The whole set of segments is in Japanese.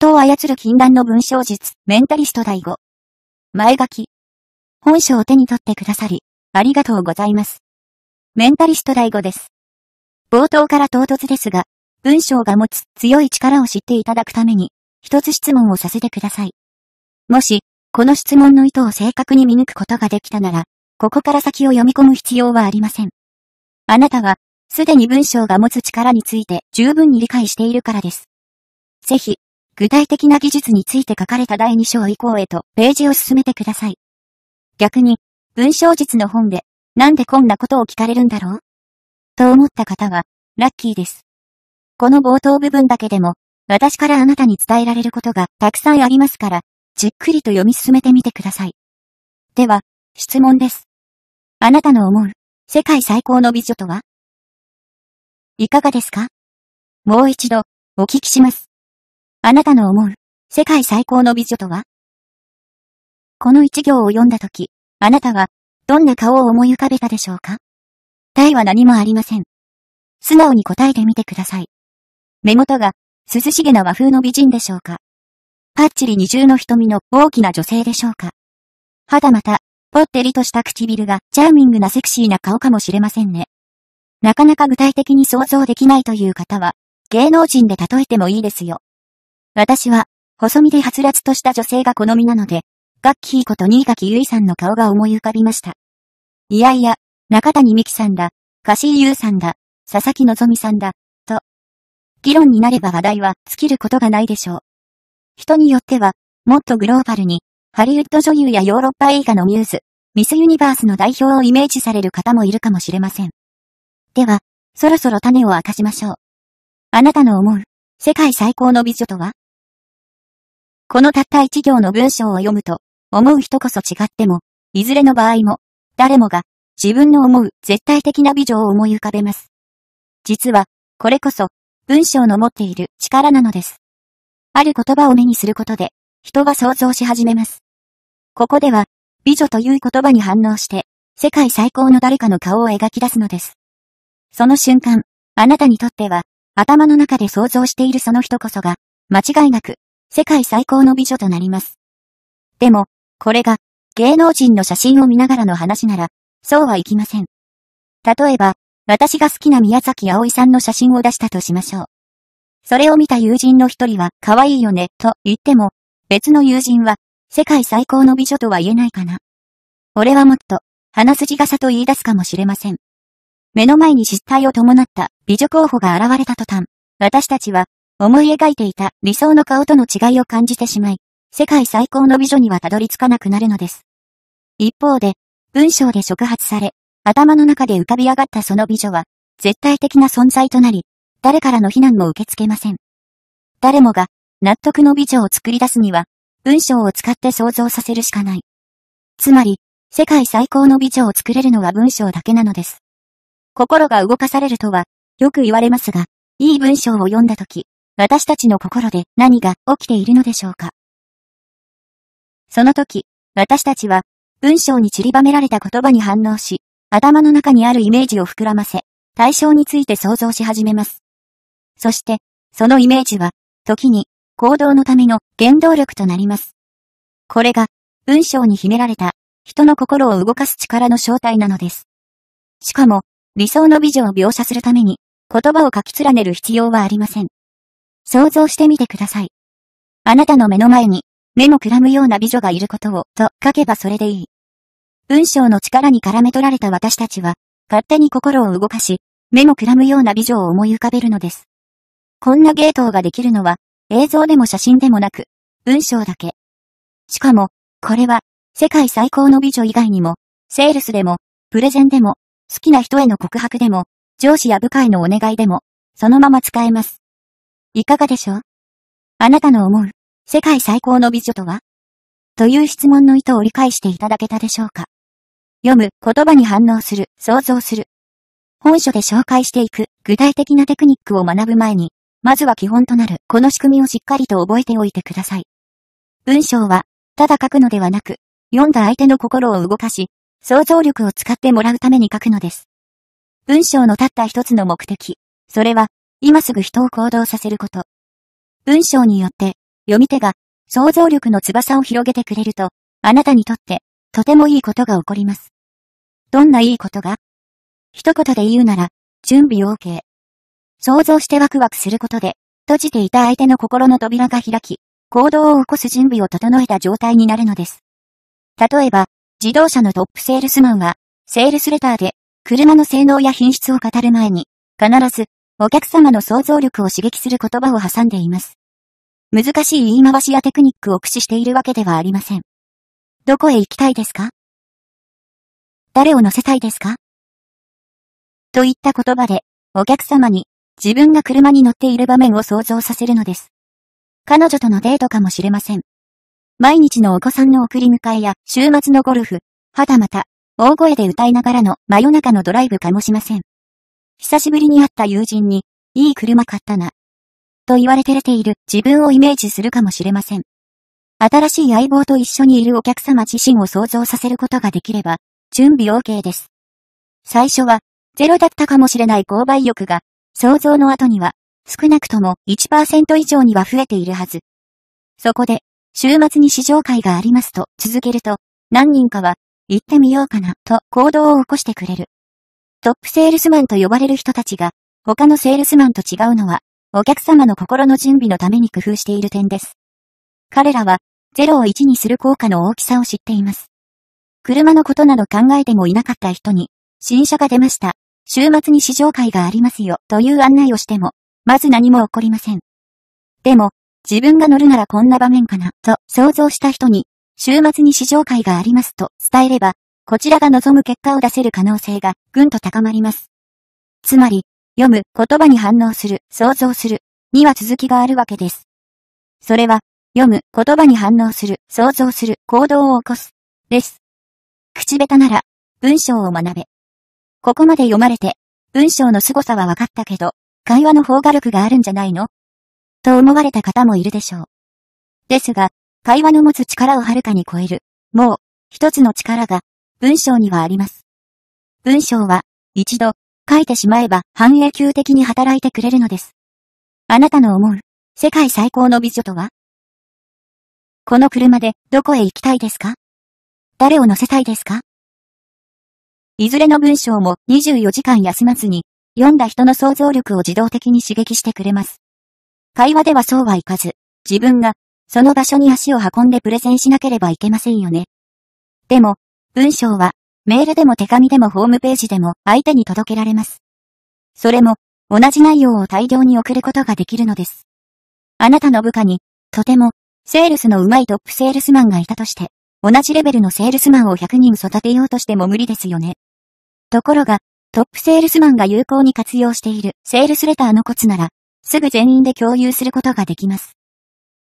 人を操る禁断の文章術、メンタリスト第5。前書き。本書を手に取ってくださり、ありがとうございます。メンタリスト第5です。冒頭から唐突ですが、文章が持つ強い力を知っていただくために、一つ質問をさせてください。もし、この質問の意図を正確に見抜くことができたなら、ここから先を読み込む必要はありません。あなたは、すでに文章が持つ力について十分に理解しているからです。ぜひ、具体的な技術について書かれた第2章以降へとページを進めてください。逆に、文章術の本で、なんでこんなことを聞かれるんだろうと思った方は、ラッキーです。この冒頭部分だけでも、私からあなたに伝えられることがたくさんありますから、じっくりと読み進めてみてください。では、質問です。あなたの思う、世界最高の美女とはいかがですかもう一度、お聞きします。あなたの思う、世界最高の美女とはこの一行を読んだとき、あなたは、どんな顔を思い浮かべたでしょうか答えは何もありません。素直に答えてみてください。目元が、涼しげな和風の美人でしょうかパッチリ二重の瞳の大きな女性でしょうかはたまた、ぽってりとした唇がチャーミングなセクシーな顔かもしれませんね。なかなか具体的に想像できないという方は、芸能人で例えてもいいですよ。私は、細身ではつらつとした女性が好みなので、ガッキーこと新垣結衣さんの顔が思い浮かびました。いやいや、中谷美紀さんだ、ーユ優さんだ、佐々木希さんだ、と。議論になれば話題は尽きることがないでしょう。人によっては、もっとグローバルに、ハリウッド女優やヨーロッパ映画のミューズ、ミスユニバースの代表をイメージされる方もいるかもしれません。では、そろそろ種を明かしましょう。あなたの思う、世界最高の美女とはこのたった一行の文章を読むと、思う人こそ違っても、いずれの場合も、誰もが、自分の思う絶対的な美女を思い浮かべます。実は、これこそ、文章の持っている力なのです。ある言葉を目にすることで、人は想像し始めます。ここでは、美女という言葉に反応して、世界最高の誰かの顔を描き出すのです。その瞬間、あなたにとっては、頭の中で想像しているその人こそが、間違いなく、世界最高の美女となります。でも、これが、芸能人の写真を見ながらの話なら、そうはいきません。例えば、私が好きな宮崎葵さんの写真を出したとしましょう。それを見た友人の一人は、可愛いよね、と言っても、別の友人は、世界最高の美女とは言えないかな。俺はもっと、鼻筋がさと言い出すかもしれません。目の前に失態を伴った美女候補が現れた途端、私たちは思い描いていた理想の顔との違いを感じてしまい、世界最高の美女にはたどり着かなくなるのです。一方で、文章で触発され、頭の中で浮かび上がったその美女は、絶対的な存在となり、誰からの非難も受け付けません。誰もが、納得の美女を作り出すには、文章を使って想像させるしかない。つまり、世界最高の美女を作れるのは文章だけなのです。心が動かされるとは、よく言われますが、いい文章を読んだとき、私たちの心で何が起きているのでしょうか。その時、私たちは、文章に散りばめられた言葉に反応し、頭の中にあるイメージを膨らませ、対象について想像し始めます。そして、そのイメージは、時に、行動のための原動力となります。これが、文章に秘められた、人の心を動かす力の正体なのです。しかも、理想の美女を描写するために、言葉を書き連ねる必要はありません。想像してみてください。あなたの目の前に、目もくらむような美女がいることを、と書けばそれでいい。文章の力に絡め取られた私たちは、勝手に心を動かし、目もくらむような美女を思い浮かべるのです。こんな芸当ができるのは、映像でも写真でもなく、文章だけ。しかも、これは、世界最高の美女以外にも、セールスでも、プレゼンでも、好きな人への告白でも、上司や部下へのお願いでも、そのまま使えます。いかがでしょうあなたの思う、世界最高の美女とはという質問の意図を理解していただけたでしょうか読む、言葉に反応する、想像する。本書で紹介していく、具体的なテクニックを学ぶ前に、まずは基本となる、この仕組みをしっかりと覚えておいてください。文章は、ただ書くのではなく、読んだ相手の心を動かし、想像力を使ってもらうために書くのです。文章のたった一つの目的、それは、今すぐ人を行動させること。文章によって、読み手が想像力の翼を広げてくれると、あなたにとって、とてもいいことが起こります。どんないいことが一言で言うなら、準備 OK。想像してワクワクすることで、閉じていた相手の心の扉が開き、行動を起こす準備を整えた状態になるのです。例えば、自動車のトップセールスマンは、セールスレターで、車の性能や品質を語る前に、必ず、お客様の想像力を刺激する言葉を挟んでいます。難しい言い回しやテクニックを駆使しているわけではありません。どこへ行きたいですか誰を乗せたいですかといった言葉で、お客様に自分が車に乗っている場面を想像させるのです。彼女とのデートかもしれません。毎日のお子さんの送り迎えや週末のゴルフ、はたまた大声で歌いながらの真夜中のドライブかもしません。久しぶりに会った友人に、いい車買ったな。と言われてれている自分をイメージするかもしれません。新しい相棒と一緒にいるお客様自身を想像させることができれば、準備 OK です。最初は、ゼロだったかもしれない購買欲が、想像の後には、少なくとも1%以上には増えているはず。そこで、週末に試乗会がありますと続けると、何人かは、行ってみようかなと行動を起こしてくれる。トップセールスマンと呼ばれる人たちが、他のセールスマンと違うのは、お客様の心の準備のために工夫している点です。彼らは、0を1にする効果の大きさを知っています。車のことなど考えてもいなかった人に、新車が出ました。週末に試乗会がありますよ、という案内をしても、まず何も起こりません。でも、自分が乗るならこんな場面かな、と想像した人に、週末に試乗会がありますと伝えれば、こちらが望む結果を出せる可能性がぐんと高まります。つまり、読む、言葉に反応する、想像する、には続きがあるわけです。それは、読む、言葉に反応する、想像する、行動を起こす、です。口下手なら、文章を学べ。ここまで読まれて、文章の凄さは分かったけど、会話の方が力があるんじゃないのと思われた方もいるでしょう。ですが、会話の持つ力をはるかに超える、もう、一つの力が文章にはあります。文章は、一度、書いてしまえば半永久的に働いてくれるのです。あなたの思う、世界最高の美女とはこの車でどこへ行きたいですか誰を乗せたいですかいずれの文章も24時間休まずに、読んだ人の想像力を自動的に刺激してくれます。会話ではそうはいかず、自分が、その場所に足を運んでプレゼンしなければいけませんよね。でも、文章は、メールでも手紙でもホームページでも相手に届けられます。それも、同じ内容を大量に送ることができるのです。あなたの部下に、とても、セールスの上手いトップセールスマンがいたとして、同じレベルのセールスマンを100人育てようとしても無理ですよね。ところが、トップセールスマンが有効に活用しているセールスレターのコツなら、すぐ全員で共有することができます。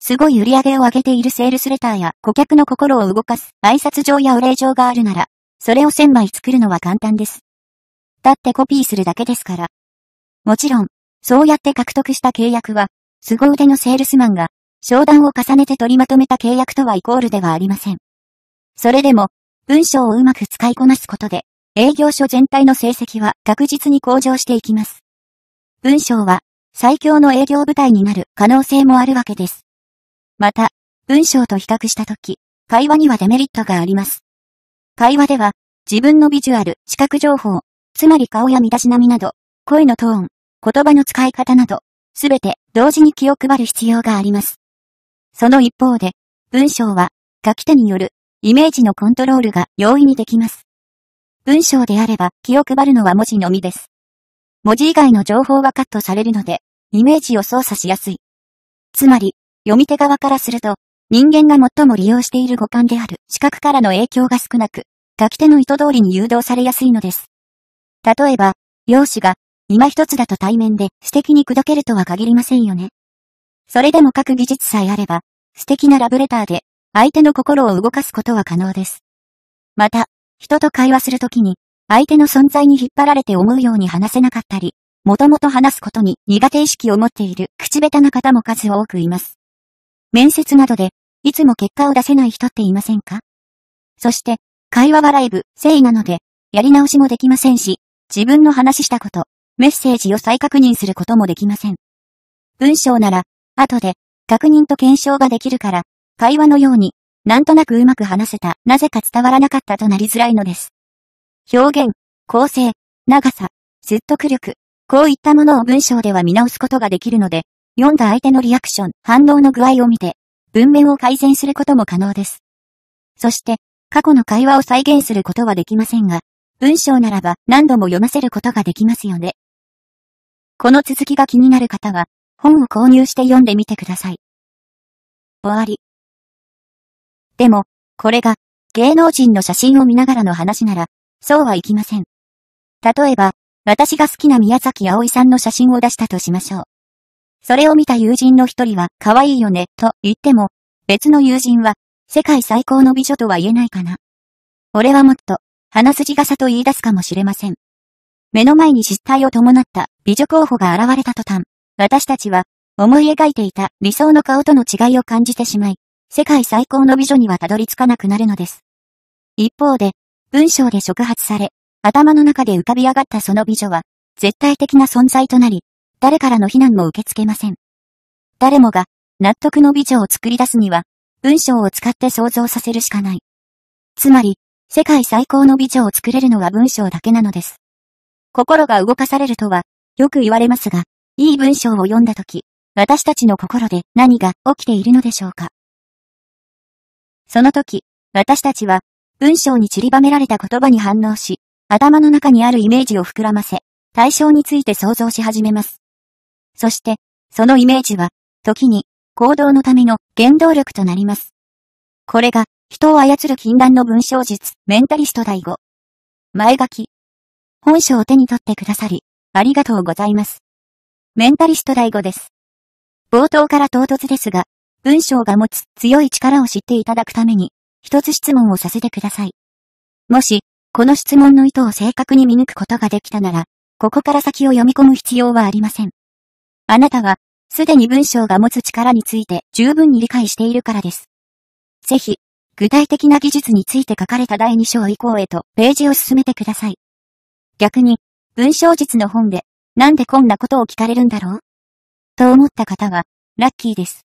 すごい売り上げを上げているセールスレターや顧客の心を動かす挨拶状やお礼状があるなら、それを1000枚作るのは簡単です。だってコピーするだけですから。もちろん、そうやって獲得した契約は、凄腕のセールスマンが、商談を重ねて取りまとめた契約とはイコールではありません。それでも、文章をうまく使いこなすことで、営業所全体の成績は確実に向上していきます。文章は、最強の営業部隊になる可能性もあるわけです。また、文章と比較したとき、会話にはデメリットがあります。会話では、自分のビジュアル、視覚情報、つまり顔や身だしなみなど、声のトーン、言葉の使い方など、すべて同時に気を配る必要があります。その一方で、文章は書き手によるイメージのコントロールが容易にできます。文章であれば気を配るのは文字のみです。文字以外の情報はカットされるので、イメージを操作しやすい。つまり、読み手側からすると、人間が最も利用している五感である視覚からの影響が少なく、書き手の意図通りに誘導されやすいのです。例えば、容姿が、今一つだと対面で素敵に砕けるとは限りませんよね。それでも書く技術さえあれば、素敵なラブレターで、相手の心を動かすことは可能です。また、人と会話するときに、相手の存在に引っ張られて思うように話せなかったり、もともと話すことに苦手意識を持っている口下手な方も数多くいます。面接などで、いつも結果を出せない人っていませんかそして、会話はライブ、誠意なので、やり直しもできませんし、自分の話したこと、メッセージを再確認することもできません。文章なら、後で、確認と検証ができるから、会話のように、なんとなくうまく話せた、なぜか伝わらなかったとなりづらいのです。表現、構成、長さ、説得力、こういったものを文章では見直すことができるので、読んだ相手のリアクション、反応の具合を見て、文面を改善することも可能です。そして、過去の会話を再現することはできませんが、文章ならば何度も読ませることができますよね。この続きが気になる方は、本を購入して読んでみてください。終わり。でも、これが、芸能人の写真を見ながらの話なら、そうはいきません。例えば、私が好きな宮崎葵さんの写真を出したとしましょう。それを見た友人の一人は、可愛いよね、と言っても、別の友人は、世界最高の美女とは言えないかな。俺はもっと、鼻筋がさと言い出すかもしれません。目の前に失態を伴った美女候補が現れた途端、私たちは、思い描いていた理想の顔との違いを感じてしまい、世界最高の美女にはたどり着かなくなるのです。一方で、文章で触発され、頭の中で浮かび上がったその美女は、絶対的な存在となり、誰からの非難も受け付けません。誰もが納得の美女を作り出すには、文章を使って想像させるしかない。つまり、世界最高の美女を作れるのは文章だけなのです。心が動かされるとは、よく言われますが、いい文章を読んだとき、私たちの心で何が起きているのでしょうか。その時、私たちは、文章に散りばめられた言葉に反応し、頭の中にあるイメージを膨らませ、対象について想像し始めます。そして、そのイメージは、時に、行動のための原動力となります。これが、人を操る禁断の文章術、メンタリスト第五。前書き。本書を手に取ってくださり、ありがとうございます。メンタリスト第五です。冒頭から唐突ですが、文章が持つ強い力を知っていただくために、一つ質問をさせてください。もし、この質問の意図を正確に見抜くことができたなら、ここから先を読み込む必要はありません。あなたは、すでに文章が持つ力について十分に理解しているからです。ぜひ、具体的な技術について書かれた第2章以降へとページを進めてください。逆に、文章術の本で、なんでこんなことを聞かれるんだろうと思った方は、ラッキーです。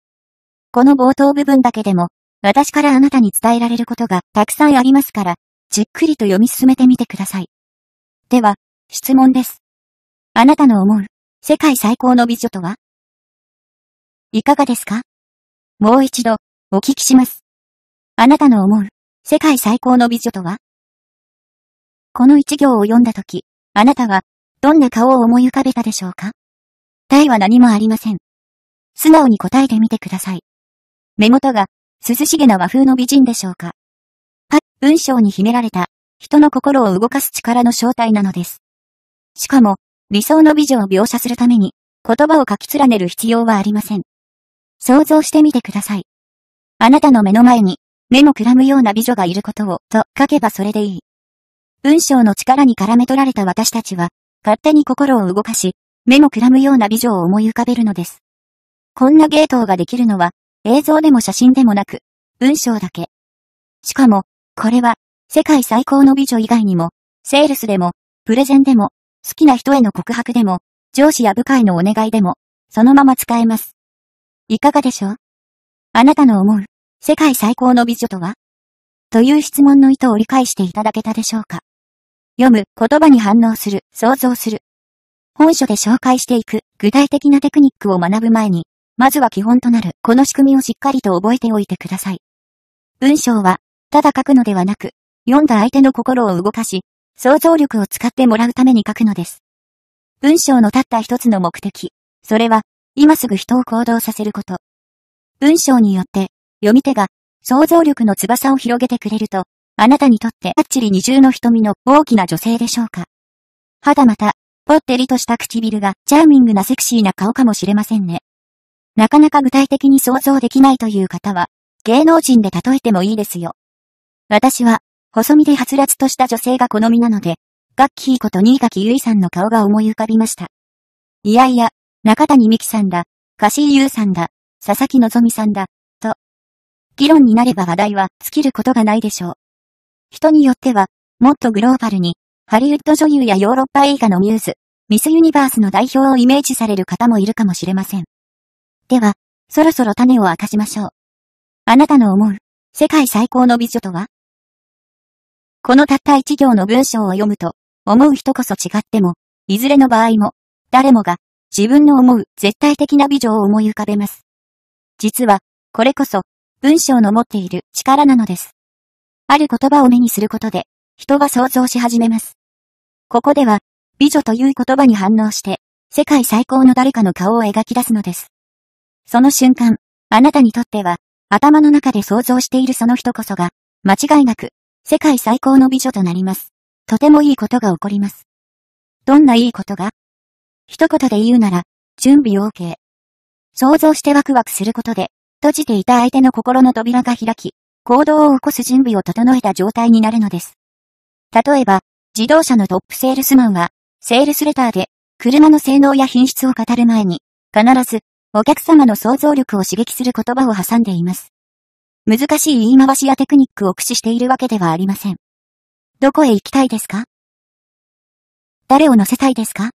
この冒頭部分だけでも、私からあなたに伝えられることがたくさんありますから、じっくりと読み進めてみてください。では、質問です。あなたの思う、世界最高の美女とはいかがですかもう一度、お聞きします。あなたの思う、世界最高の美女とはこの一行を読んだとき、あなたは、どんな顔を思い浮かべたでしょうか答えは何もありません。素直に答えてみてください。目元が、涼しげな和風の美人でしょうかは、文章に秘められた、人の心を動かす力の正体なのです。しかも、理想の美女を描写するために、言葉を書き連ねる必要はありません。想像してみてください。あなたの目の前に、目もくらむような美女がいることを、と書けばそれでいい。文章の力に絡め取られた私たちは、勝手に心を動かし、目もくらむような美女を思い浮かべるのです。こんな芸当ができるのは、映像でも写真でもなく、文章だけ。しかも、これは、世界最高の美女以外にも、セールスでも、プレゼンでも、好きな人への告白でも、上司や部下へのお願いでも、そのまま使えます。いかがでしょうあなたの思う、世界最高の美女とはという質問の意図を理解していただけたでしょうか読む、言葉に反応する、想像する。本書で紹介していく具体的なテクニックを学ぶ前に、まずは基本となるこの仕組みをしっかりと覚えておいてください。文章は、ただ書くのではなく、読んだ相手の心を動かし、想像力を使ってもらうために書くのです。文章のたった一つの目的、それは、今すぐ人を行動させること。文章によって、読み手が、想像力の翼を広げてくれると、あなたにとってあっちり二重の瞳の大きな女性でしょうか。はたまた、ぽってりとした唇がチャーミングなセクシーな顔かもしれませんね。なかなか具体的に想像できないという方は、芸能人で例えてもいいですよ。私は、細身で発つとした女性が好みなので、ガッキーこと新垣結衣さんの顔が思い浮かびました。いやいや、中谷美紀さんだ、柏井優さんだ、佐々木希さんだ、と。議論になれば話題は尽きることがないでしょう。人によっては、もっとグローバルに、ハリウッド女優やヨーロッパ映画のミューズ、ミスユニバースの代表をイメージされる方もいるかもしれません。では、そろそろ種を明かしましょう。あなたの思う、世界最高の美女とはこのたった一行の文章を読むと、思う人こそ違っても、いずれの場合も、誰もが、自分の思う絶対的な美女を思い浮かべます。実は、これこそ、文章の持っている力なのです。ある言葉を目にすることで、人は想像し始めます。ここでは、美女という言葉に反応して、世界最高の誰かの顔を描き出すのです。その瞬間、あなたにとっては、頭の中で想像しているその人こそが、間違いなく、世界最高の美女となります。とてもいいことが起こります。どんないいことが一言で言うなら、準備 OK。想像してワクワクすることで、閉じていた相手の心の扉が開き、行動を起こす準備を整えた状態になるのです。例えば、自動車のトップセールスマンは、セールスレターで、車の性能や品質を語る前に、必ず、お客様の想像力を刺激する言葉を挟んでいます。難しい言い回しやテクニックを駆使しているわけではありません。どこへ行きたいですか誰を乗せたいですか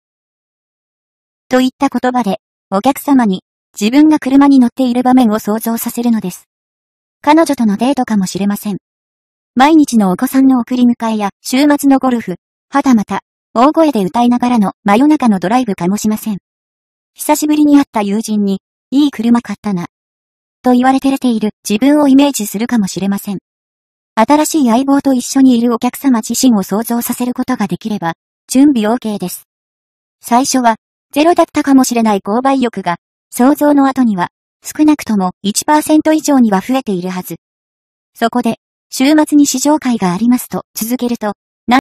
といった言葉で、お客様に自分が車に乗っている場面を想像させるのです。彼女とのデートかもしれません。毎日のお子さんの送り迎えや週末のゴルフ、はたまた、大声で歌いながらの真夜中のドライブかもしません。久しぶりに会った友人に、いい車買ったな、と言われてている自分をイメージするかもしれません。新しい相棒と一緒にいるお客様自身を想像させることができれば、準備 OK です。最初は、ゼロだったかもしれない購買欲が、想像の後には、少なくとも1%以上には増えているはず。そこで、週末に試乗会がありますと続けると、